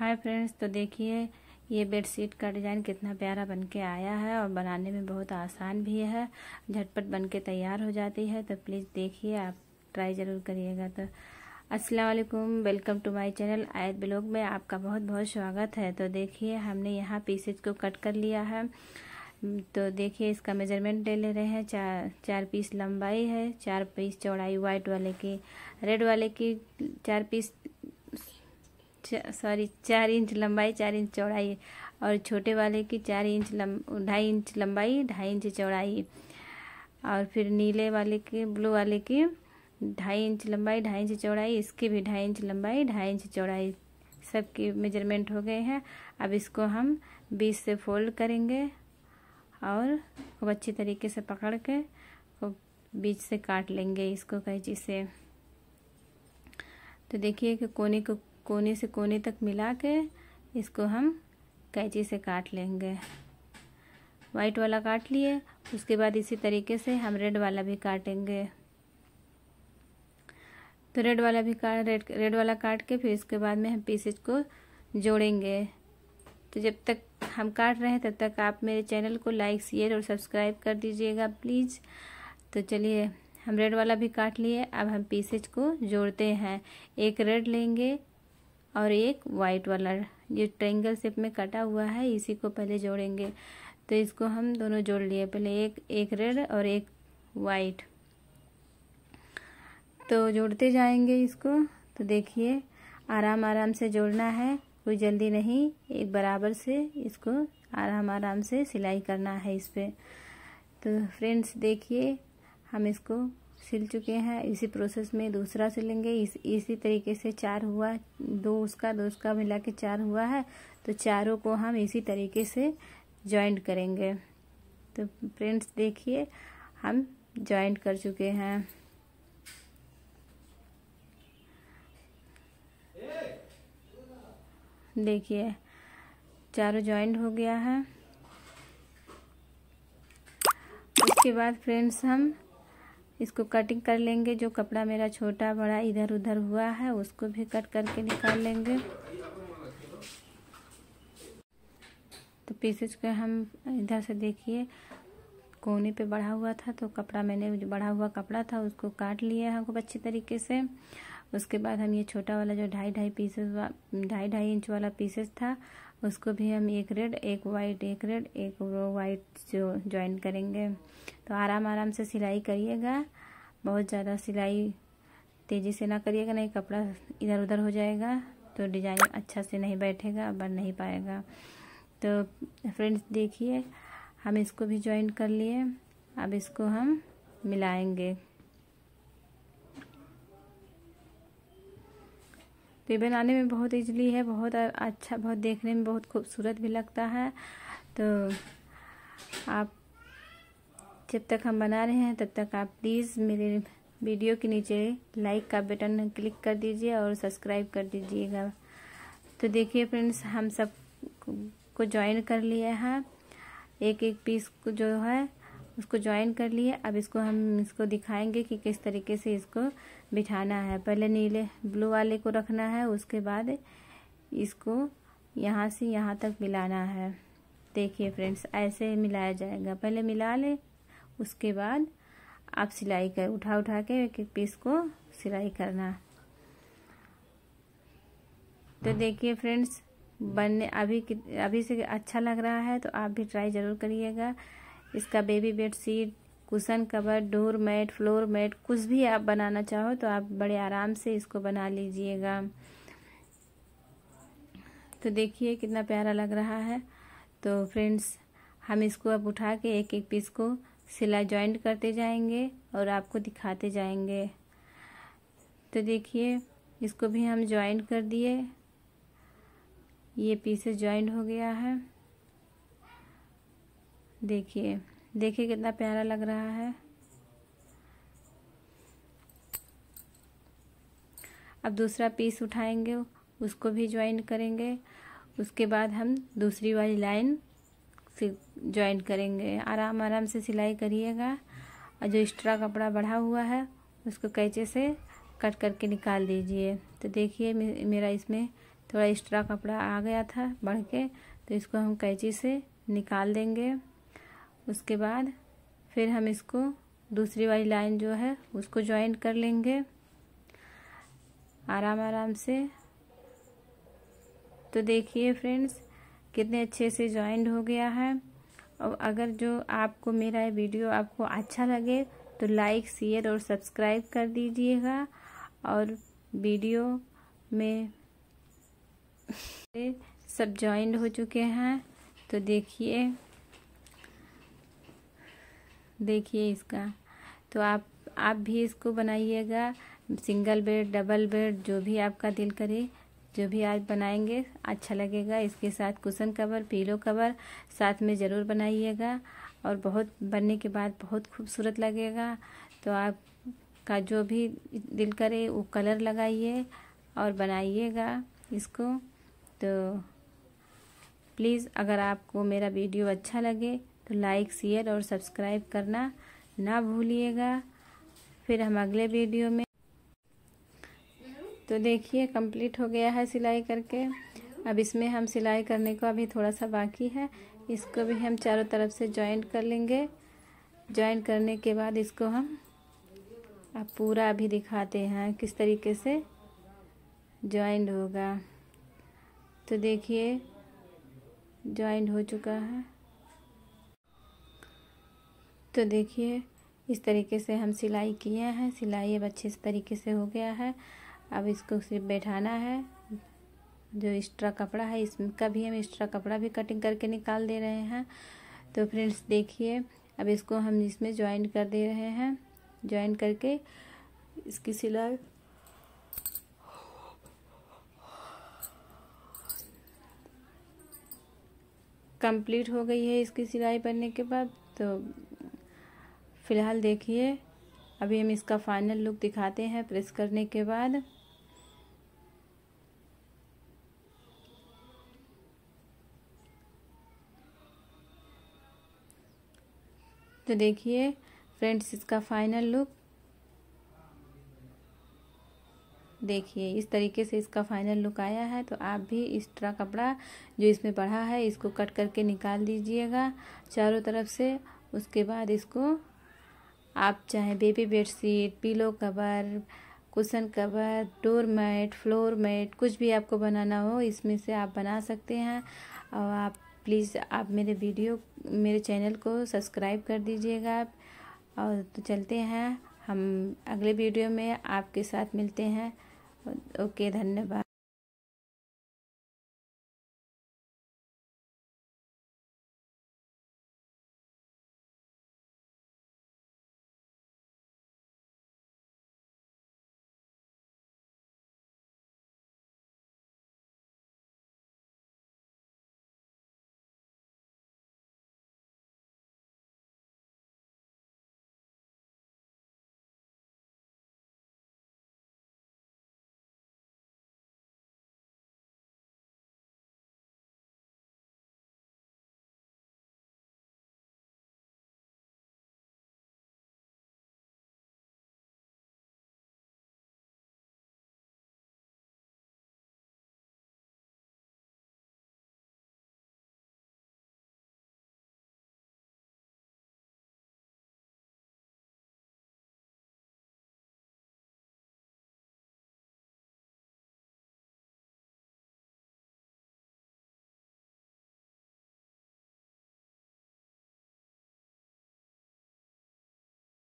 hi friends तो देखिए ये बेडशीट का डिज़ाइन कितना प्यारा बन के आया है और बनाने में बहुत आसान भी है झटपट बन के तैयार हो जाती है तो प्लीज़ देखिए आप ट्राई ज़रूर करिएगा तो वालेकुम welcome to my channel Ayat blog में आपका बहुत बहुत स्वागत है तो देखिए हमने यहाँ पीसेज को कट कर लिया है तो देखिए इसका मेजरमेंट ले ले रहे हैं चार चार पीस लंबाई है चार पीस चौड़ाई वाइट वाले की रेड वाले की चार पीस सॉरी चार इंच लंबाई चार इंच चौड़ाई और छोटे वाले की चार इंच लम ढाई इंच लंबाई ढाई इंच चौड़ाई और फिर नीले वाले की ब्लू वाले की ढाई इंच लंबाई ढाई इंच चौड़ाई इसकी भी ढाई इंच लंबाई ढाई इंच चौड़ाई सबकी मेजरमेंट हो गए हैं अब इसको हम बीच से फोल्ड करेंगे और खूब अच्छी तरीके से पकड़ के खूब बीच से काट लेंगे इसको कैची से तो देखिए कि कोने को कोने से कोने तक मिला के इसको हम कैंची से काट लेंगे वाइट वाला काट लिए उसके बाद इसी तरीके से हम रेड वाला भी काटेंगे तो रेड वाला भी काट रेड रेड वाला काट के फिर इसके बाद में हम पीसेज को जोड़ेंगे तो जब तक हम काट रहे हैं तब तक आप मेरे चैनल को लाइक शेयर और सब्सक्राइब कर दीजिएगा प्लीज़ तो चलिए हम रेड वाला भी काट लिए अब हम पीसेज को जोड़ते हैं एक रेड लेंगे और एक वाइट वाला ये ट्रेंगल शेप में कटा हुआ है इसी को पहले जोड़ेंगे तो इसको हम दोनों जोड़ लिए पहले एक एक रेड और एक वाइट तो जोड़ते जाएंगे इसको तो देखिए आराम आराम से जोड़ना है कोई जल्दी नहीं एक बराबर से इसको आराम आराम से सिलाई करना है इस पर तो फ्रेंड्स देखिए हम इसको सिल चुके हैं इसी प्रोसेस में दूसरा सिलेंगे इस इसी तरीके से चार हुआ दो उसका दो उसका मिला के चार हुआ है तो चारों को हम इसी तरीके से जॉइंट करेंगे तो फ्रेंड्स देखिए हम जॉइंट कर चुके हैं देखिए चारों जॉइंट हो गया है उसके बाद फ्रेंड्स हम इसको कटिंग कर लेंगे जो कपड़ा मेरा छोटा बड़ा इधर उधर हुआ है उसको भी कट करके निकाल लेंगे तो पीसेस को हम इधर से देखिए कोने पे बढ़ा हुआ था तो कपड़ा मैंने बढ़ा हुआ कपड़ा था उसको काट लिया खूब अच्छी तरीके से उसके बाद हम ये छोटा वाला जो ढाई ढाई पीसेस ढाई ढाई इंच वाला पीसेस था उसको भी हम एक रेड एक वाइट एक रेड एक वाइट जो ज्वाइन करेंगे तो आराम आराम से सिलाई करिएगा बहुत ज़्यादा सिलाई तेज़ी से ना करिएगा नहीं कपड़ा इधर उधर हो जाएगा तो डिजाइन अच्छा से नहीं बैठेगा बन नहीं पाएगा तो फ्रेंड्स देखिए हम इसको भी ज्वाइन कर लिए अब इसको हम मिलाएंगे तो ये बनाने में बहुत इजली है बहुत अच्छा बहुत देखने में बहुत खूबसूरत भी लगता है तो आप जब तक हम बना रहे हैं तब तक आप प्लीज़ मेरे वीडियो के नीचे लाइक का बटन क्लिक कर दीजिए और सब्सक्राइब कर दीजिएगा तो देखिए फ्रेंड्स हम सब को ज्वाइन कर लिया है एक एक पीस को जो है उसको ज्वाइन कर लिए अब इसको हम इसको दिखाएंगे कि किस तरीके से इसको बिठाना है पहले नीले ब्लू वाले को रखना है उसके बाद इसको यहाँ से यहाँ तक मिलाना है देखिए फ्रेंड्स ऐसे मिलाया जाएगा पहले मिला ले उसके बाद आप सिलाई कर उठा उठा के एक एक पीस को सिलाई करना तो देखिए फ्रेंड्स बनने अभी अभी से अच्छा लग रहा है तो आप भी ट्राई ज़रूर करिएगा इसका baby bed seat cushion cover door mat floor mat कुछ भी आप बनाना चाहो तो आप बड़े आराम से इसको बना लीजिएगा तो देखिए कितना प्यारा लग रहा है तो फ्रेंड्स हम इसको अब उठा के एक एक पीस को सिलाई जॉइंट करते जाएंगे और आपको दिखाते जाएंगे तो देखिए इसको भी हम जॉइंट कर दिए ये पीसेस जॉइंट हो गया है देखिए देखिए कितना प्यारा लग रहा है अब दूसरा पीस उठाएंगे उसको भी ज्वाइन करेंगे उसके बाद हम दूसरी वाली लाइन से ज्वाइन करेंगे आराम आराम से सिलाई करिएगा और जो एक्स्ट्रा कपड़ा बढ़ा हुआ है उसको कैचे से कट करके निकाल दीजिए तो देखिए मेरा इसमें थोड़ा एक्स्ट्रा कपड़ा आ गया था बढ़ के तो इसको हम कैची से निकाल देंगे उसके बाद फिर हम इसको दूसरी वाली लाइन जो है उसको ज्वाइन कर लेंगे आराम आराम से तो देखिए फ्रेंड्स कितने अच्छे से ज्वाइंट हो गया है और अगर जो आपको मेरा वीडियो आपको अच्छा लगे तो लाइक शेयर और सब्सक्राइब कर दीजिएगा और वीडियो में सब ज्वाइंट हो चुके हैं तो देखिए देखिए इसका तो आप आप भी इसको बनाइएगा सिंगल बेड डबल बेड जो भी आपका दिल करे जो भी आज बनाएंगे अच्छा लगेगा इसके साथ कुशन कवर पीलो कवर साथ में ज़रूर बनाइएगा और बहुत बनने के बाद बहुत खूबसूरत लगेगा तो आप का जो भी दिल करे वो कलर लगाइए और बनाइएगा इसको तो प्लीज़ अगर आपको मेरा वीडियो अच्छा लगे तो लाइक शेयर और सब्सक्राइब करना ना भूलिएगा फिर हम अगले वीडियो में तो देखिए कंप्लीट हो गया है सिलाई करके अब इसमें हम सिलाई करने को अभी थोड़ा सा बाकी है इसको भी हम चारों तरफ से जॉइंट कर लेंगे जॉइंट करने के बाद इसको हम अब पूरा अभी दिखाते हैं किस तरीके से जॉइंट होगा तो देखिए जॉइंट हो चुका है तो देखिए इस तरीके से हम सिलाई किए हैं सिलाई अब अच्छे तरीके से हो गया है अब इसको सिर्फ बैठाना है जो एक्स्ट्रा कपड़ा है इसका भी हम एक्स्ट्रा कपड़ा भी कटिंग करके निकाल दे रहे हैं तो फ्रेंड्स देखिए अब इसको हम इसमें ज्वाइन कर दे रहे हैं ज्वाइन करके इसकी सिलाई कंप्लीट हो गई है इसकी सिलाई बनने के बाद तो फ़िलहाल देखिए अभी हम इसका फाइनल लुक दिखाते हैं प्रेस करने के बाद तो देखिए फ्रेंड्स इसका फाइनल लुक देखिए इस तरीके से इसका फाइनल लुक आया है तो आप भी इस तरह कपड़ा जो इसमें बढ़ा है इसको कट करके निकाल दीजिएगा चारों तरफ से उसके बाद इसको आप चाहे baby bed sheet pillow cover cushion cover door mat floor mat कुछ भी आपको बनाना हो इसमें से आप बना सकते हैं और आप प्लीज़ आप मेरे वीडियो मेरे चैनल को सब्सक्राइब कर दीजिएगा और तो चलते हैं हम अगले वीडियो में आपके साथ मिलते हैं ओके धन्यवाद